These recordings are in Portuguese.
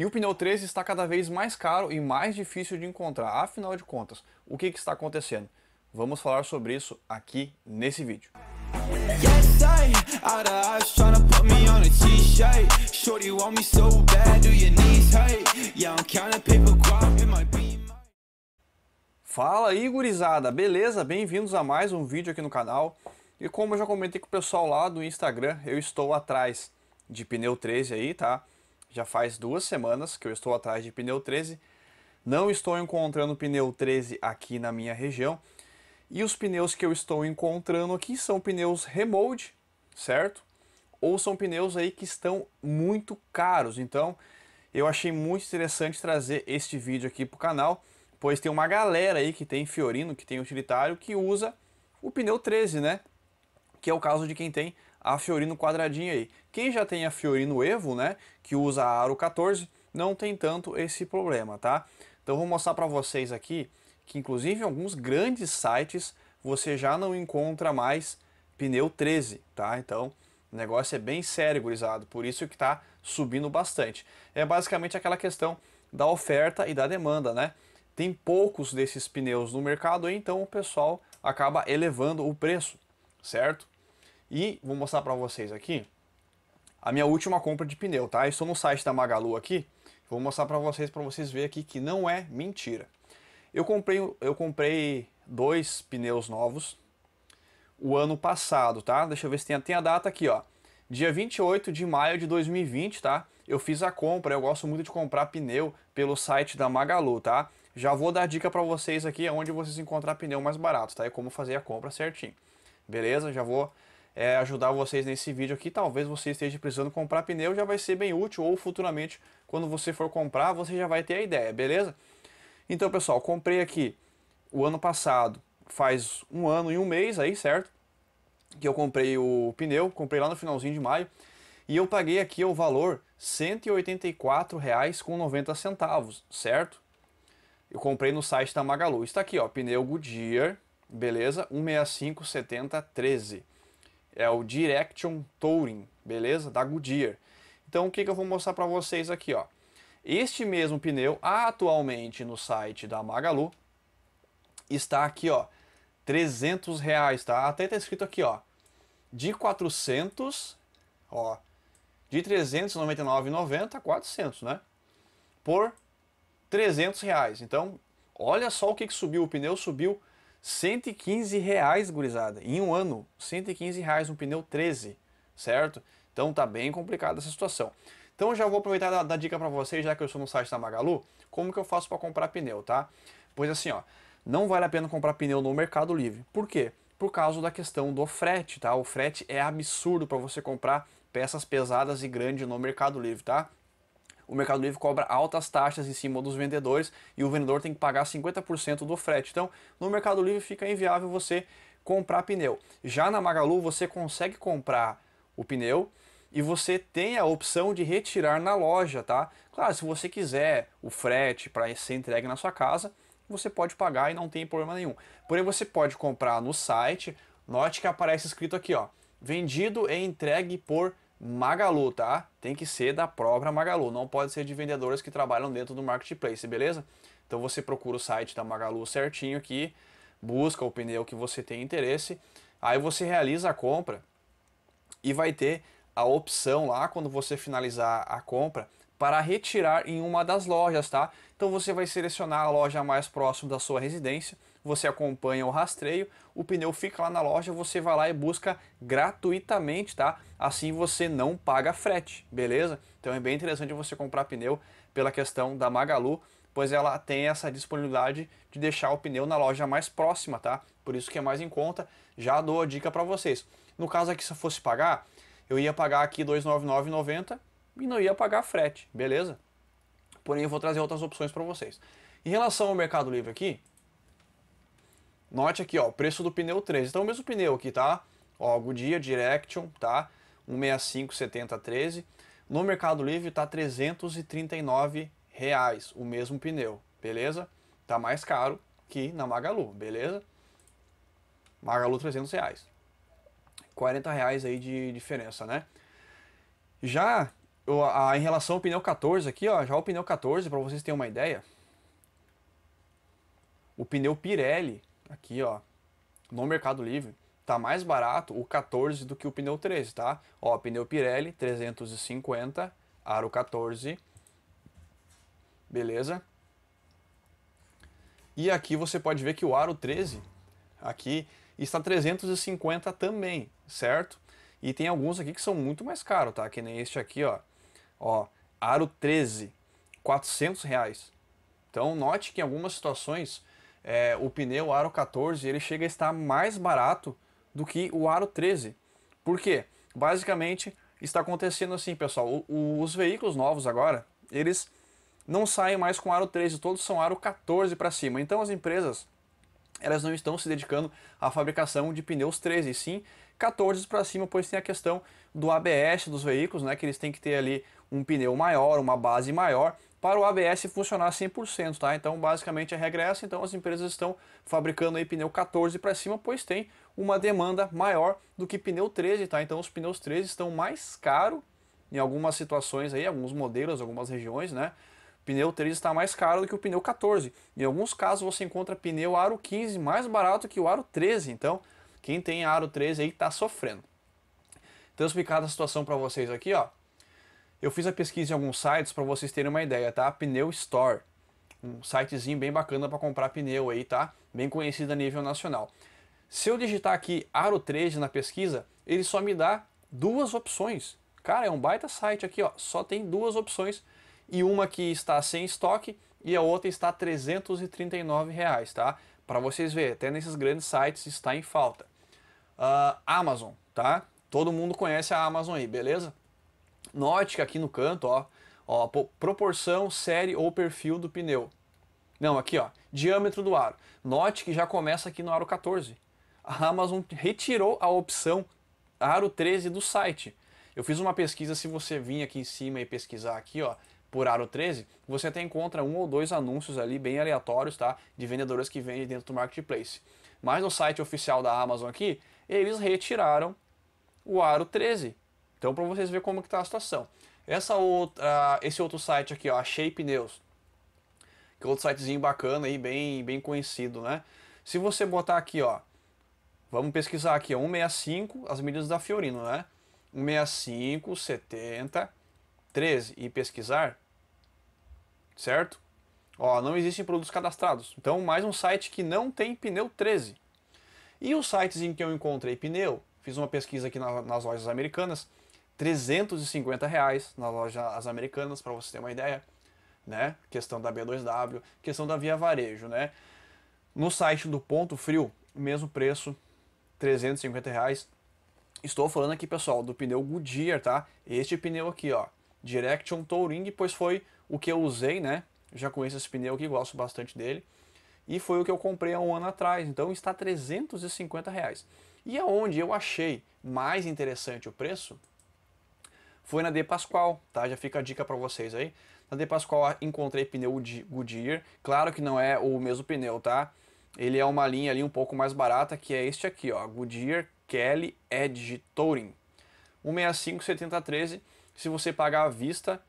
E o pneu 13 está cada vez mais caro e mais difícil de encontrar. Afinal de contas, o que, que está acontecendo? Vamos falar sobre isso aqui nesse vídeo. Fala aí gurizada, beleza? Bem-vindos a mais um vídeo aqui no canal. E como eu já comentei com o pessoal lá do Instagram, eu estou atrás de pneu 13 aí, tá? Já faz duas semanas que eu estou atrás de pneu 13. Não estou encontrando pneu 13 aqui na minha região. E os pneus que eu estou encontrando aqui são pneus remold, certo? Ou são pneus aí que estão muito caros. Então, eu achei muito interessante trazer este vídeo aqui para o canal, pois tem uma galera aí que tem Fiorino, que tem utilitário, que usa o pneu 13, né? Que é o caso de quem tem a Fiorino quadradinha aí. Quem já tem a Fiorino Evo, né, que usa a Aro 14, não tem tanto esse problema, tá? Então vou mostrar para vocês aqui que inclusive em alguns grandes sites você já não encontra mais pneu 13, tá? Então o negócio é bem sério, gurizado, por isso que está subindo bastante. É basicamente aquela questão da oferta e da demanda, né? Tem poucos desses pneus no mercado, então o pessoal acaba elevando o preço, certo? E vou mostrar para vocês aqui a minha última compra de pneu, tá? estou no site da Magalu aqui, vou mostrar para vocês, para vocês verem aqui que não é mentira. Eu comprei, eu comprei dois pneus novos o ano passado, tá? Deixa eu ver se tem, tem a data aqui, ó. Dia 28 de maio de 2020, tá? Eu fiz a compra, eu gosto muito de comprar pneu pelo site da Magalu, tá? Já vou dar dica para vocês aqui onde vocês encontrar pneu mais barato, tá? E como fazer a compra certinho. Beleza? Já vou é, ajudar vocês nesse vídeo aqui. Talvez você esteja precisando comprar pneu, já vai ser bem útil, ou futuramente, quando você for comprar, você já vai ter a ideia, beleza? Então, pessoal, comprei aqui o ano passado, faz um ano e um mês aí, certo? Que eu comprei o pneu, comprei lá no finalzinho de maio, e eu paguei aqui o valor R$ 184,90, certo? Eu comprei no site da Magalu. Está aqui, ó, pneu Goodyear, beleza? 1657013 é o Direction Touring, beleza? Da Goodyear. Então o que, que eu vou mostrar para vocês aqui, ó. Este mesmo pneu, atualmente no site da Magalu, está aqui, ó, 300 reais, tá? Até tá escrito aqui, ó, de 400, ó, de 399,90 400, né? Por 300 reais. Então, olha só o que, que subiu. O pneu subiu 115 reais, gurizada, em um ano. 115 reais um pneu 13, certo? Então tá bem complicada essa situação. Então já vou aproveitar da, dica para vocês, já que eu sou no site da Magalu, como que eu faço para comprar pneu, tá? Pois assim, ó, não vale a pena comprar pneu no Mercado Livre. Por quê? Por causa da questão do frete, tá? O frete é absurdo para você comprar peças pesadas e grandes no Mercado Livre, tá? o Mercado Livre cobra altas taxas em cima dos vendedores e o vendedor tem que pagar 50% do frete. Então, no Mercado Livre fica inviável você comprar pneu. Já na Magalu, você consegue comprar o pneu e você tem a opção de retirar na loja, tá? Claro, se você quiser o frete para ser entregue na sua casa, você pode pagar e não tem problema nenhum. Porém, você pode comprar no site. Note que aparece escrito aqui, ó: vendido e entregue por Magalu, tá? Tem que ser da própria Magalu, não pode ser de vendedores que trabalham dentro do marketplace, beleza? Então você procura o site da Magalu certinho aqui, busca o pneu que você tem interesse, aí você realiza a compra e vai ter a opção lá quando você finalizar a compra para retirar em uma das lojas, tá? Então você vai selecionar a loja mais próxima da sua residência você acompanha o rastreio, o pneu fica lá na loja, você vai lá e busca gratuitamente, tá? Assim você não paga frete, beleza? Então é bem interessante você comprar pneu pela questão da Magalu, pois ela tem essa disponibilidade de deixar o pneu na loja mais próxima, tá? Por isso que é mais em conta. Já dou a dica para vocês. No caso aqui, se eu fosse pagar, eu ia pagar aqui 299,90 e não ia pagar frete, beleza? Porém, eu vou trazer outras opções para vocês. Em relação ao Mercado Livre aqui, Note aqui, ó, o preço do pneu 13. Então, o mesmo pneu aqui, tá? Ó, Goodyear Direction, tá? 1657013. No Mercado Livre tá 339 reais o mesmo pneu, beleza? Tá mais caro que na Magalu, beleza? Magalu 300 reais. 40 reais aí de diferença, né? Já em relação ao pneu 14 aqui, ó, já o pneu 14, para vocês terem uma ideia, o pneu Pirelli Aqui, ó. No Mercado Livre, tá mais barato o 14 do que o pneu 13, tá? Ó, pneu Pirelli, 350, aro 14. Beleza? E aqui você pode ver que o aro 13 aqui está 350 também, certo? E tem alguns aqui que são muito mais caros, tá? Que nem este aqui, ó. Ó, aro 13, 400 reais. Então note que em algumas situações é, o pneu aro 14 ele chega a estar mais barato do que o aro 13. Por quê? Basicamente está acontecendo assim, pessoal. O, o, os veículos novos agora eles não saem mais com aro 13, todos são aro 14 para cima. Então as empresas elas não estão se dedicando à fabricação de pneus 13, sim 14 para cima, pois tem a questão do ABS dos veículos, né, que eles têm que ter ali um pneu maior, uma base maior, para o ABS funcionar 100%, tá? Então, basicamente a regra é essa, então as empresas estão fabricando aí pneu 14 para cima, pois tem uma demanda maior do que pneu 13, tá? Então, os pneus 13 estão mais caros em algumas situações aí, alguns modelos, algumas regiões, né? Pneu 13 está mais caro do que o pneu 14. Em alguns casos você encontra pneu aro 15 mais barato que o aro 13, então quem tem aro 13 aí está sofrendo. Então explicada a situação para vocês aqui, ó. Eu fiz a pesquisa em alguns sites para vocês terem uma ideia, tá? Pneu Store, um sitezinho bem bacana para comprar pneu aí, tá? Bem conhecido a nível nacional. Se eu digitar aqui Aro 13 na pesquisa, ele só me dá duas opções. Cara, é um baita site aqui, ó. Só tem duas opções e uma que está sem estoque e a outra está 339 reais, tá? Para vocês verem, até nesses grandes sites está em falta. Uh, Amazon, tá? Todo mundo conhece a Amazon aí, beleza? Note que aqui no canto, ó, ó, proporção, série ou perfil do pneu. Não, aqui ó, diâmetro do aro. Note que já começa aqui no aro 14. A Amazon retirou a opção aro 13 do site. Eu fiz uma pesquisa, se você vir aqui em cima e pesquisar aqui, ó, por aro 13, você até encontra um ou dois anúncios ali bem aleatórios, tá? De vendedoras que vendem dentro do marketplace. Mas no site oficial da Amazon aqui, eles retiraram o aro 13. Então, para vocês verem como está a situação. Essa outra, ah, esse outro site aqui, ó, a Shape News, que é outro sitezinho bacana e bem, bem conhecido, né? Se você botar aqui, ó, vamos pesquisar aqui, ó, 165, as medidas da Fiorino, né? 165, 70, 13 e pesquisar, certo? Ó, não existem produtos cadastrados. Então, mais um site que não tem pneu 13. E os sites em que eu encontrei pneu, fiz uma pesquisa aqui na, nas lojas americanas, 350 reais na loja As Americanas, para você ter uma ideia, né? Questão da B2W, questão da Via Varejo, né? No site do Ponto Frio, mesmo preço, 350 reais. Estou falando aqui, pessoal, do pneu Goodyear, tá? Este pneu aqui, ó, Direction Touring, pois foi o que eu usei, né? Já conheço esse pneu aqui, gosto bastante dele. E foi o que eu comprei há um ano atrás, então está 350 reais. E aonde eu achei mais interessante o preço foi na De Pascoal, tá? Já fica a dica para vocês aí. Na De Pascoal ah, encontrei pneu de Goodyear, claro que não é o mesmo pneu, tá? Ele é uma linha ali um pouco mais barata, que é este aqui, ó, Goodyear Kelly Edge Touring. 165,7013, se você pagar à vista,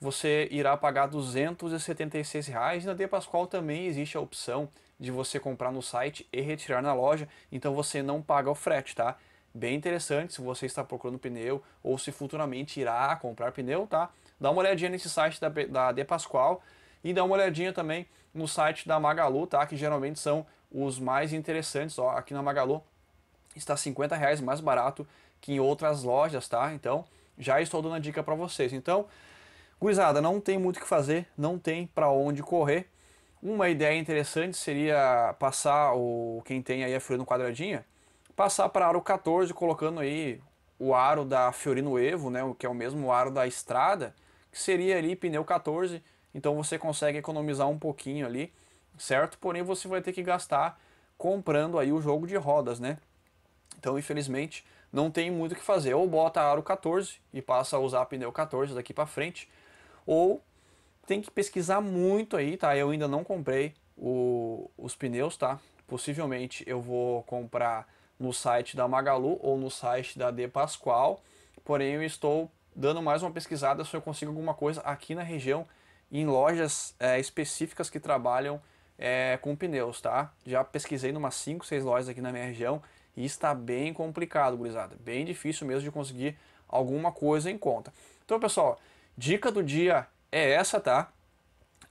você irá pagar R$ 276 reais. E na De Pascoal também existe a opção de você comprar no site e retirar na loja, então você não paga o frete, tá? bem interessante se você está procurando pneu ou se futuramente irá comprar pneu, tá? Dá uma olhadinha nesse site da, da De Pascoal e dá uma olhadinha também no site da Magalu, tá? Que geralmente são os mais interessantes, ó, aqui na Magalu está 50 reais mais barato que em outras lojas, tá? Então, já estou dando a dica para vocês. Então, gurizada, não tem muito o que fazer, não tem para onde correr. Uma ideia interessante seria passar o quem tem aí a fura no quadradinha, passar para aro 14, colocando aí o aro da Fiorino Evo, né, que é o mesmo aro da estrada, que seria ali pneu 14, então você consegue economizar um pouquinho ali, certo? Porém você vai ter que gastar comprando aí o jogo de rodas, né? Então infelizmente não tem muito o que fazer, ou bota aro 14 e passa a usar pneu 14 daqui para frente, ou tem que pesquisar muito aí, tá? Eu ainda não comprei o, os pneus, tá? Possivelmente eu vou comprar no site da Magalu ou no site da De Pascoal, porém eu estou dando mais uma pesquisada se eu consigo alguma coisa aqui na região em lojas é, específicas que trabalham é, com pneus, tá? Já pesquisei em umas 5, 6 lojas aqui na minha região e está bem complicado, gurizada. Bem difícil mesmo de conseguir alguma coisa em conta. Então, pessoal, dica do dia é essa, tá?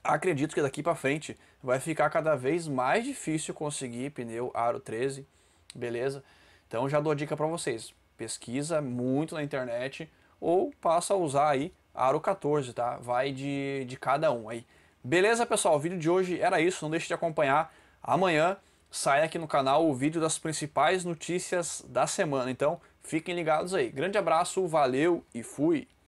Acredito que daqui para frente vai ficar cada vez mais difícil conseguir pneu aro 13, Beleza? Então já dou a dica para vocês. Pesquisa muito na internet ou passa a usar aí aro 14, tá? Vai de, de cada um aí. Beleza, pessoal? O vídeo de hoje era isso. Não deixe de acompanhar. Amanhã sai aqui no canal o vídeo das principais notícias da semana. Então, fiquem ligados aí. Grande abraço, valeu e fui!